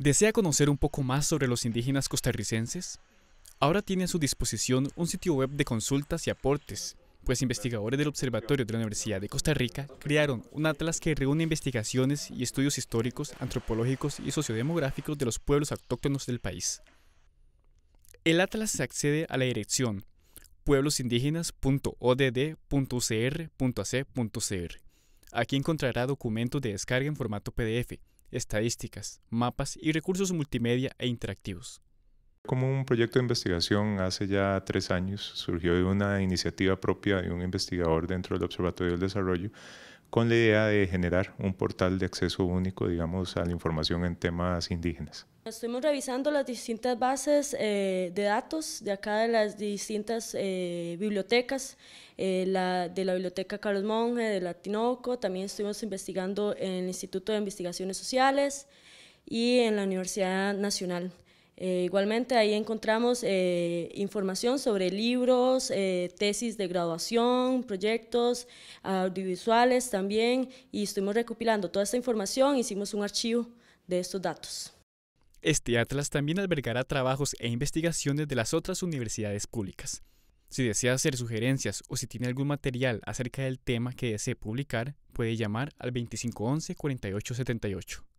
¿Desea conocer un poco más sobre los indígenas costarricenses? Ahora tiene a su disposición un sitio web de consultas y aportes, pues investigadores del Observatorio de la Universidad de Costa Rica crearon un atlas que reúne investigaciones y estudios históricos, antropológicos y sociodemográficos de los pueblos autóctonos del país. El atlas se accede a la dirección pueblosindígenas.odd.ucr.ac.cr. Aquí encontrará documentos de descarga en formato PDF estadísticas, mapas y recursos multimedia e interactivos. Como un proyecto de investigación hace ya tres años, surgió de una iniciativa propia de un investigador dentro del Observatorio del Desarrollo con la idea de generar un portal de acceso único, digamos, a la información en temas indígenas. Estuvimos revisando las distintas bases eh, de datos de acá de las distintas eh, bibliotecas, eh, de la Biblioteca Carlos Monge, de la también estuvimos investigando en el Instituto de Investigaciones Sociales y en la Universidad Nacional. igualmente ahí encontramos información sobre libros, tesis de graduación, proyectos audiovisuales también y estuvimos recopilando toda esta información, hicimos un archivo de estos datos. Este atlas también albergará trabajos e investigaciones de las otras universidades públicas. Si desea hacer sugerencias o si tiene algún material acerca del tema que desee publicar, puede llamar al 2511 4878.